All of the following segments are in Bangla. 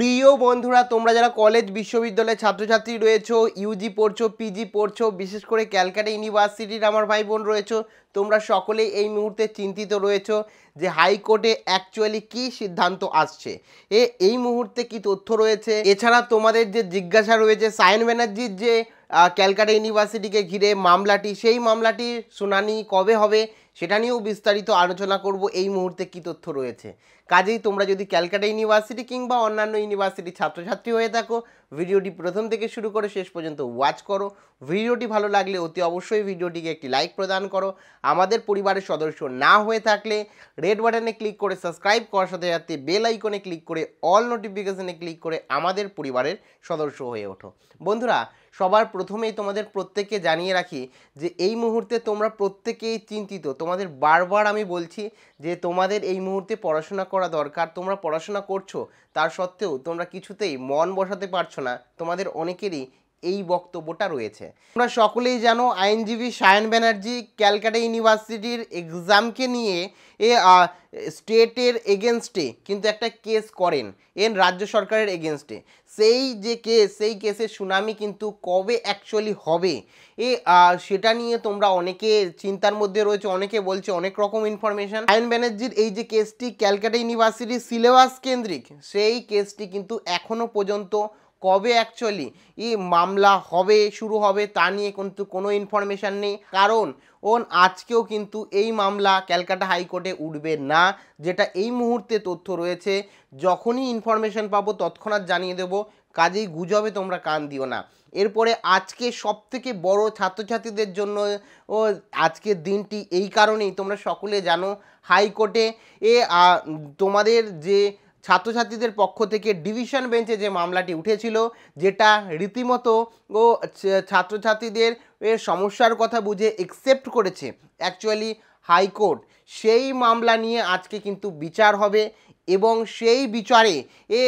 প্রিয় বন্ধুরা তোমরা যারা কলেজ বিশ্ববিদ্যালয়ের ছাত্রছাত্রী রয়েছো ইউজি পড়ছো পিজি পড়ছো বিশেষ করে ক্যালকাটা ইউনিভার্সিটির আমার ভাই বোন রয়েছো তোমরা সকলেই এই মুহূর্তে চিন্তিত রয়েছো যে হাইকোর্টে অ্যাকচুয়ালি কি সিদ্ধান্ত আসছে এ এই মুহূর্তে কি তথ্য রয়েছে এছাড়া তোমাদের যে জিজ্ঞাসা রয়েছে সায়ন ব্যানার্জির যে ক্যালকাটা ইউনিভার্সিটিকে ঘিরে মামলাটি সেই মামলাটির শুনানি কবে হবে সেটা নিয়েও বিস্তারিত আলোচনা করব এই মুহূর্তে কি তথ্য রয়েছে কাজেই তোমরা যদি ক্যালকাটা ইউনিভার্সিটি কিংবা অন্যান্য ইউনিভার্সিটির ছাত্রছাত্রী হয়ে থাকো ভিডিওটি প্রথম থেকে শুরু করে শেষ পর্যন্ত ওয়াচ করো ভিডিওটি ভালো লাগলে অতি অবশ্যই ভিডিওটিকে একটি লাইক প্রদান করো আমাদের পরিবারের সদস্য না হয়ে থাকলে রেড বাটনে ক্লিক করে সাবস্ক্রাইব করার সাথে সাথে বেল আইকনে ক্লিক করে অল নোটিফিকেশানে ক্লিক করে আমাদের পরিবারের সদস্য হয়ে ওঠো বন্ধুরা সবার প্রথমেই তোমাদের প্রত্যেককে জানিয়ে রাখি যে এই মুহূর্তে তোমরা প্রত্যেকেই চিন্তিত তোমাদের বারবার আমি বলছি যে তোমাদের এই মুহূর্তে পড়াশোনা করা দরকার তোমরা পড়াশোনা করছো তার সত্ত্বেও তোমরা কিছুতেই মন বসাতে পারছো না তোমাদের অনেকেরই এই বক্তব্যটা রয়েছে আমরা সকলেই জানো আইনজীবী সায়ন ব্যানার্জি ক্যালকাটা ইউনিভার্সিটির এক্সামকে নিয়ে এ স্টেটের এগেনস্টে কিন্তু একটা কেস করেন এন রাজ্য সরকারের এগেনস্টে সেই যে কেস সেই কেসের সুনামি কিন্তু কবে অ্যাকচুয়ালি হবে এ সেটা নিয়ে তোমরা অনেকে চিন্তার মধ্যে রয়েছে অনেকে বলছে অনেক রকম ইনফরমেশান আয়ন ব্যানার্জির এই যে কেসটি ক্যালকাটা ইউনিভার্সিটির সিলেবাস কেন্দ্রিক সেই কেসটি কিন্তু এখনও পর্যন্ত কবে অ্যাকচুয়ালি এই মামলা হবে শুরু হবে তা নিয়ে কিন্তু কোনো ইনফরমেশান নেই কারণ ওন আজকেও কিন্তু এই মামলা ক্যালকাটা হাইকোর্টে উঠবে না যেটা এই মুহূর্তে তথ্য রয়েছে যখনই ইনফরমেশান পাবো তৎক্ষণাৎ জানিয়ে দেবো কাজেই গুজবে তোমরা কান দিও না এরপরে আজকে সবথেকে বড় ছাত্রছাত্রীদের জন্য ও আজকের দিনটি এই কারণেই তোমরা সকলে জানো হাইকোর্টে এ তোমাদের যে ছাত্রছাত্রীদের পক্ষ থেকে ডিভিশন বেঞ্চে যে মামলাটি উঠেছিল যেটা রীতিমতো ও ছাত্রছাত্রীদের সমস্যার কথা বুঝে একসেপ্ট করেছে অ্যাকচুয়ালি হাইকোর্ট সেই মামলা নিয়ে আজকে কিন্তু বিচার হবে এবং সেই বিচারে এ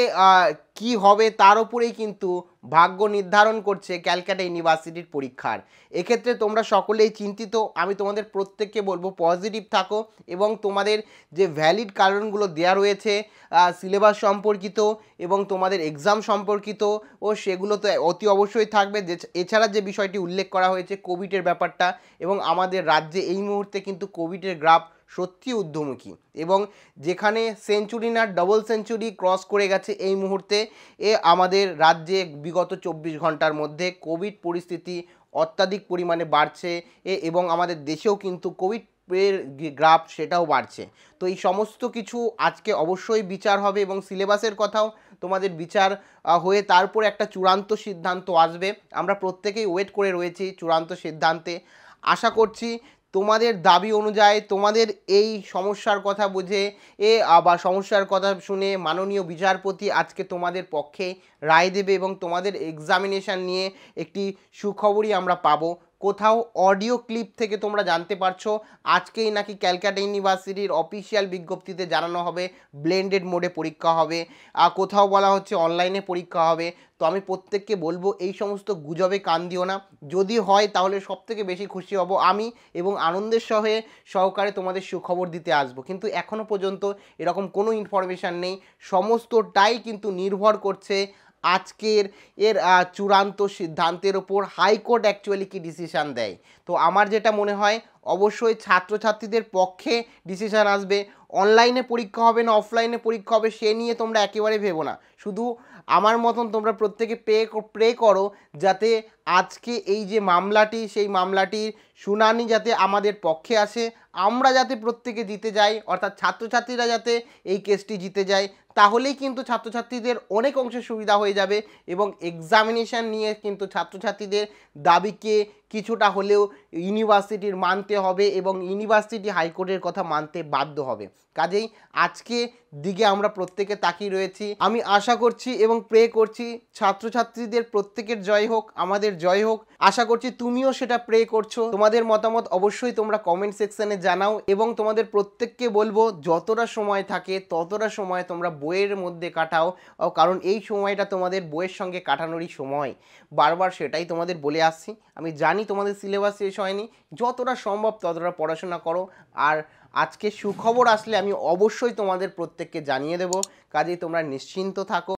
কি হবে তার উপরেই কিন্তু ভাগ্য নির্ধারণ করছে ক্যালকাটা ইউনিভার্সিটির পরীক্ষার এক্ষেত্রে তোমরা সকলেই চিন্তিত আমি তোমাদের প্রত্যেককে বলবো পজিটিভ থাকো এবং তোমাদের যে ভ্যালিড কারণগুলো দেওয়া রয়েছে সিলেবাস সম্পর্কিত এবং তোমাদের এক্সাম সম্পর্কিত ও সেগুলো তো অতি অবশ্যই থাকবে যে এছাড়া যে বিষয়টি উল্লেখ করা হয়েছে কোভিডের ব্যাপারটা এবং আমাদের রাজ্যে এই মুহূর্তে কিন্তু কোভিডের গ্রাফ সত্যি ঊর্ধ্বমুখী এবং যেখানে সেঞ্চুরি না ডবল সেঞ্চুরি ক্রস করে গেছে এই মুহূর্তে এ আমাদের রাজ্যে বিগত চব্বিশ ঘন্টার মধ্যে কোভিড পরিস্থিতি অত্যাধিক পরিমাণে বাড়ছে এ এবং আমাদের দেশেও কিন্তু কোভিড এর গ্রাফ সেটাও বাড়ছে তো এই সমস্ত কিছু আজকে অবশ্যই বিচার হবে এবং সিলেবাসের কথাও তোমাদের বিচার হয়ে তারপর একটা চূড়ান্ত সিদ্ধান্ত আসবে আমরা প্রত্যেকেই ওয়েট করে রয়েছি চূড়ান্ত সিদ্ধান্তে আশা করছি তোমাদের দাবি অনুযায়ী তোমাদের এই সমস্যার কথা বুঝে এ বা সমস্যার কথা শুনে মাননীয় বিচারপতি আজকে তোমাদের পক্ষে রায় দেবে এবং তোমাদের এক্সামিনেশান নিয়ে একটি সুখবরই আমরা পাবো কোথাও অডিও ক্লিপ থেকে তোমরা জানতে পারছো আজকেই নাকি ক্যালকাটা ইউনিভার্সিটির অফিসিয়াল বিজ্ঞপ্তিতে জানানো হবে ব্লেন্ডেড মোডে পরীক্ষা হবে আর কোথাও বলা হচ্ছে অনলাইনে পরীক্ষা হবে তো আমি প্রত্যেককে বলবো এই সমস্ত গুজবে কান দিও না যদি হয় তাহলে সব থেকে বেশি খুশি হব আমি এবং আনন্দের সহে সহকারে তোমাদের সুখবর দিতে আসব কিন্তু এখনও পর্যন্ত এরকম কোনো ইনফরমেশান নেই সমস্তটাই কিন্তু নির্ভর করছে আজকের এর চূড়ান্ত সিদ্ধান্তের ওপর হাইকোর্ট অ্যাকচুয়ালি কি ডিসিশান দেয় তো আমার যেটা মনে হয় অবশ্যই ছাত্রছাত্রীদের পক্ষে ডিসিশান আসবে অনলাইনে পরীক্ষা হবে না অফলাইনে পরীক্ষা হবে সে নিয়ে তোমরা একেবারে ভেবো না শুধু আমার মতন তোমরা প্রত্যেকে পে প্রে করো যাতে আজকে এই যে মামলাটি সেই মামলাটির শুনানি যাতে আমাদের পক্ষে আসে আমরা যাতে প্রত্যেকে জিতে যাই অর্থাৎ ছাত্রছাত্রীরা যাতে এই কেসটি জিতে যায় তাহলেই কিন্তু ছাত্রছাত্রীদের অনেক অংশে সুবিধা হয়ে যাবে এবং এক্সামিনেশান নিয়ে কিন্তু ছাত্রছাত্রীদের দাবিকে কিছুটা হলেও ইউনিভার্সিটির মানতে হবে এবং ইউনিভার্সিটি হাইকোর্টের কথা মানতে বাধ্য হবে কাজেই আজকে দিকে আমরা প্রত্যেকে তাকিয়ে রয়েছি আমি আশা করছি এবং প্রে করছি ছাত্রছাত্রীদের প্রত্যেকের জয় হোক আমাদের জয় হোক আশা করছি তুমিও সেটা প্রে করছো তোমাদের মতামত অবশ্যই তোমরা কমেন্ট সেকশানে জানাও এবং তোমাদের প্রত্যেককে বলবো যতটা সময় থাকে ততটা সময় তোমরা বইয়ের মধ্যে কাটাও কারণ এই সময়টা তোমাদের বইয়ের সঙ্গে কাটানোরই সময় বারবার সেটাই তোমাদের বলে আসছি আমি জানি জানি তোমাদের সিলেবাস শেষ হয়নি যতটা সম্ভব ততটা পড়াশোনা করো আর আজকে সুখবর আসলে আমি অবশ্যই তোমাদের প্রত্যেককে জানিয়ে দেব কাজেই তোমরা নিশ্চিন্ত থাকো